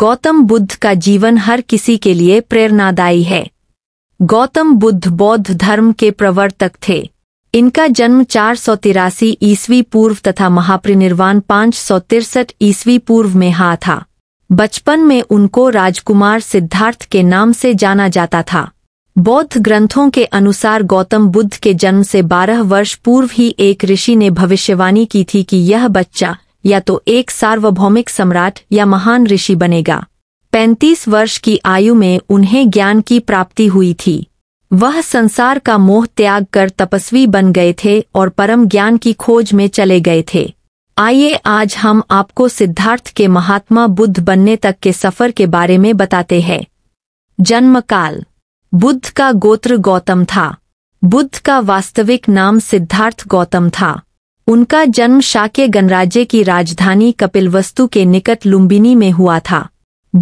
गौतम बुद्ध का जीवन हर किसी के लिए प्रेरणादायी है गौतम बुद्ध बौद्ध धर्म के प्रवर्तक थे इनका जन्म चार सौ तिरासी ईस्वी पूर्व तथा महाप्रिनिर्वाण पाँच सौ तिरसठ ईस्वी पूर्व में हा था बचपन में उनको राजकुमार सिद्धार्थ के नाम से जाना जाता था बौद्ध ग्रंथों के अनुसार गौतम बुद्ध के जन्म से 12 वर्ष पूर्व ही एक ऋषि ने भविष्यवाणी की थी कि यह बच्चा या तो एक सार्वभौमिक सम्राट या महान ऋषि बनेगा पैंतीस वर्ष की आयु में उन्हें ज्ञान की प्राप्ति हुई थी वह संसार का मोह त्याग कर तपस्वी बन गए थे और परम ज्ञान की खोज में चले गए थे आइए आज हम आपको सिद्धार्थ के महात्मा बुद्ध बनने तक के सफर के बारे में बताते हैं जन्मकाल बुद्ध का गोत्र गौतम था बुद्ध का वास्तविक नाम सिद्धार्थ गौतम था उनका जन्म शाक्य गणराज्य की राजधानी कपिलवस्तु के निकट लुम्बिनी में हुआ था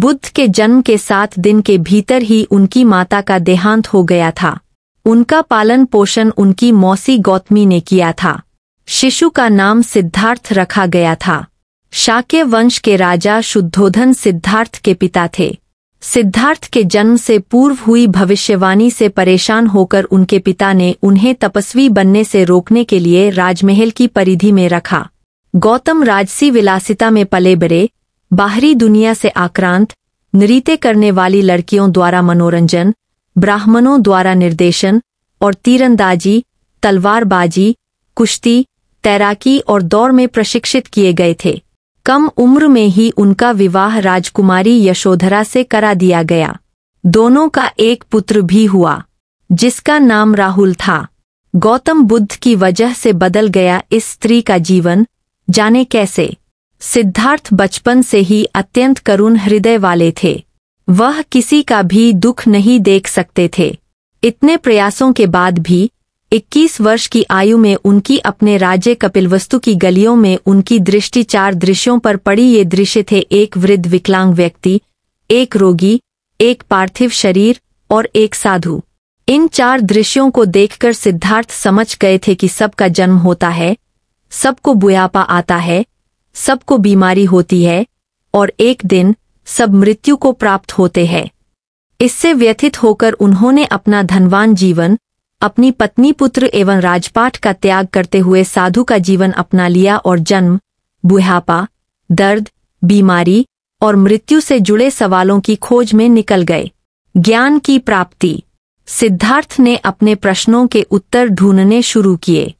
बुद्ध के जन्म के सात दिन के भीतर ही उनकी माता का देहांत हो गया था उनका पालन पोषण उनकी मौसी गौतमी ने किया था शिशु का नाम सिद्धार्थ रखा गया था शाक्य वंश के राजा शुद्धोधन सिद्धार्थ के पिता थे सिद्धार्थ के जन्म से पूर्व हुई भविष्यवाणी से परेशान होकर उनके पिता ने उन्हें तपस्वी बनने से रोकने के लिए राजमहल की परिधि में रखा गौतम राजसी विलासिता में पले बड़े बाहरी दुनिया से आक्रांत नृत्य करने वाली लड़कियों द्वारा मनोरंजन ब्राह्मणों द्वारा निर्देशन और तीरंदाजी तलवारबाजी कुश्ती तैराकी और दौड़ में प्रशिक्षित किए गए थे कम उम्र में ही उनका विवाह राजकुमारी यशोधरा से करा दिया गया दोनों का एक पुत्र भी हुआ जिसका नाम राहुल था गौतम बुद्ध की वजह से बदल गया इस स्त्री का जीवन जाने कैसे सिद्धार्थ बचपन से ही अत्यंत करुण हृदय वाले थे वह किसी का भी दुख नहीं देख सकते थे इतने प्रयासों के बाद भी 21 वर्ष की आयु में उनकी अपने राज्य कपिलवस्तु की गलियों में उनकी दृष्टि चार दृश्यों पर पड़ी ये दृश्य थे एक वृद्ध विकलांग व्यक्ति एक रोगी एक पार्थिव शरीर और एक साधु इन चार दृश्यों को देखकर सिद्धार्थ समझ गए थे कि सबका जन्म होता है सबको बुयापा आता है सबको बीमारी होती है और एक दिन सब मृत्यु को प्राप्त होते हैं इससे व्यथित होकर उन्होंने अपना धनवान जीवन अपनी पत्नी पुत्र एवं राजपाट का त्याग करते हुए साधु का जीवन अपना लिया और जन्म बुहापा दर्द बीमारी और मृत्यु से जुड़े सवालों की खोज में निकल गए ज्ञान की प्राप्ति सिद्धार्थ ने अपने प्रश्नों के उत्तर ढूंढने शुरू किए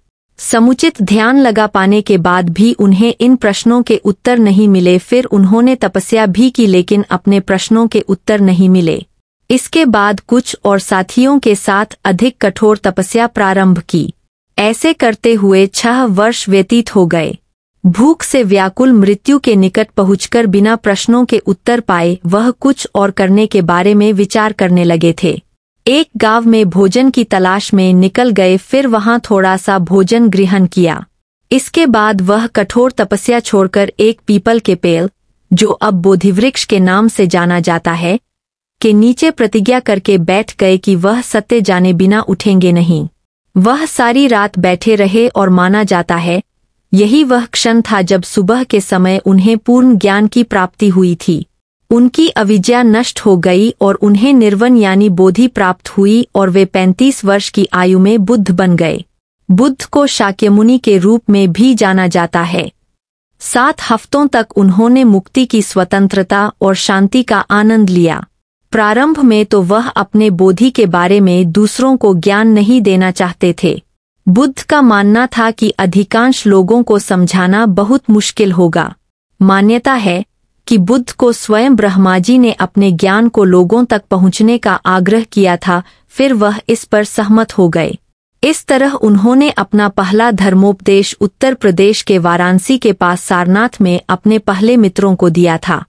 समुचित ध्यान लगा पाने के बाद भी उन्हें इन प्रश्नों के उत्तर नहीं मिले फिर उन्होंने तपस्या भी की लेकिन अपने प्रश्नों के उत्तर नहीं मिले इसके बाद कुछ और साथियों के साथ अधिक कठोर तपस्या प्रारंभ की ऐसे करते हुए छह वर्ष व्यतीत हो गए भूख से व्याकुल मृत्यु के निकट पहुंचकर बिना प्रश्नों के उत्तर पाए वह कुछ और करने के बारे में विचार करने लगे थे एक गांव में भोजन की तलाश में निकल गए फिर वहां थोड़ा सा भोजन ग्रहण किया इसके बाद वह कठोर तपस्या छोड़कर एक पीपल के पेड़ जो अब बोधिवृक्ष के नाम से जाना जाता है के नीचे प्रतिज्ञा करके बैठ गए कि वह सत्य जाने बिना उठेंगे नहीं वह सारी रात बैठे रहे और माना जाता है यही वह क्षण था जब सुबह के समय उन्हें पूर्ण ज्ञान की प्राप्ति हुई थी उनकी अविज्ञा नष्ट हो गई और उन्हें निर्वन यानी बोधि प्राप्त हुई और वे 35 वर्ष की आयु में बुद्ध बन गए बुद्ध को शाक्यमुनि के रूप में भी जाना जाता है सात हफ्तों तक उन्होंने मुक्ति की स्वतंत्रता और शांति का आनंद लिया प्रारंभ में तो वह अपने बोधि के बारे में दूसरों को ज्ञान नहीं देना चाहते थे बुद्ध का मानना था कि अधिकांश लोगों को समझाना बहुत मुश्किल होगा मान्यता है कि बुद्ध को स्वयं ब्रह्मा जी ने अपने ज्ञान को लोगों तक पहुंचने का आग्रह किया था फिर वह इस पर सहमत हो गए इस तरह उन्होंने अपना पहला धर्मोपदेश उत्तर प्रदेश के वाराणसी के पास सारनाथ में अपने पहले मित्रों को दिया था